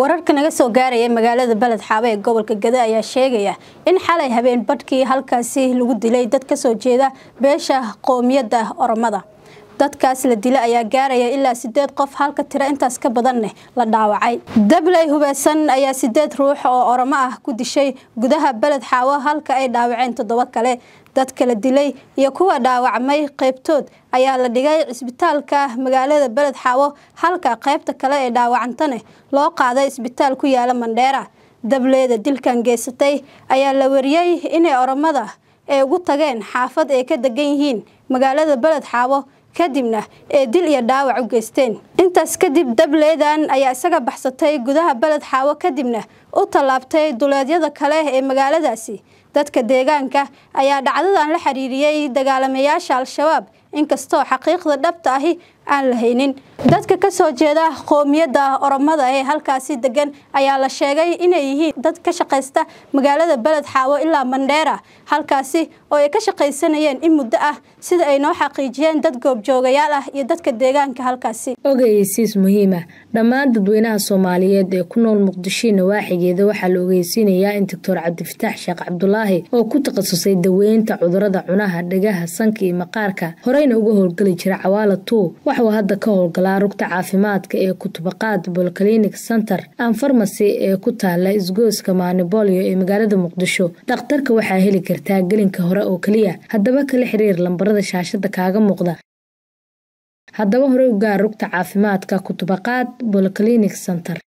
wararka naga soo gaaraya magaalada beled xaabe ee gobolka gada ayaa sheegaya in xalay habeen badhkii halkaasi lagu dilay dad ka soo jeeda beesha qowmiyadda oromada dadkaas la dila ayaa gaaraya ilaa sideed qof halka tiro intaas ka badan la dhaawacay dabley hubeysan ayaa sideed ruux oo oromo ah ku dishay gudaha beled xaawo halka ay dhaawaceen toddoba kale dadka la dilay iyo kuwa dhaawacmay qaybtood ayaa la dhigay cisbitaalka magaalada beled xaawo halka qaybta kale ee dhaawacantane loo qaaday isbitaal ku yaala mandheera dableyda dilkan geysatay ayaa la wariyey inay oromada ay ugu tageen xaafad ay ka degan yihiin magaalada beled xaawo kadibna ee dil iyo dhaawac u geysteen intaas kadib dableedan ayaa isaga baxsatay gudaha beled xaawo kadibna u tallaabtay duleedyada kale ee magaaladaasi dadka deegaanka ayaa dhacdadan la xiriiriyey dagaalamayaasha al-shabaab inkastoo xaqiiqda dhabta ahi aan lahaynin dadka kasoo jeeda qoomiyadda oromada ee halkaasi degan ayaa la sheegay inay yihiin dad ka shaqaysta magaalada beled xaawo ilaa mandheera halkaasi oo ay ka shaqaysanayeen in muddo ah sida ay noo xaqiijiyeen dad goobjoogayaal ah iyo dadka deegaanka halkaasi ogeysiis muhiima ah. dhammaan dadweynaha soomaaliyeed ee ku nool muqdishii nawaaxigeeda waxaa la ogeysiinayaa in doctor cabdifataax sheekh cabdulaahi oo ku takhasusay daweynta cudurada cunaha dhegaha sanka iyo maqaarka horeyna uga howlgeli jira cawaala tu waxuu hadda ka howlgalaa rugta caafimaadka ee kutubaqaad bolklinik center an farmasy ee ku taala isgooska maanibolyo ee magaalada muqdisho dhakhtarka waxaa heli kartaa gelinka hore oo keliya haddaba kala xiriir lambarada shaashada kaaga muuqda haddaba hore u gaar rugta caafimaadka kutubaqaad bolklinik center